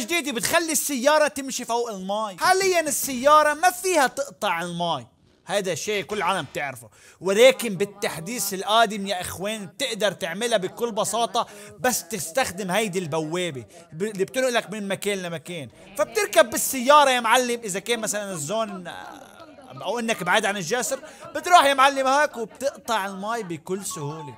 جديدة بتخلي السيارة تمشي فوق المي حاليا السيارة ما فيها تقطع المي هذا شيء كل العالم بتعرفه ولكن بالتحديث القادم يا اخوان بتقدر تعملها بكل بساطة بس تستخدم هيدي البوابة اللي بتنقلك من مكان لمكان فبتركب بالسيارة يا معلم اذا كان مثلا الزون او انك بعيد عن الجسر بتروح يا معلم هاك وبتقطع المي بكل سهولة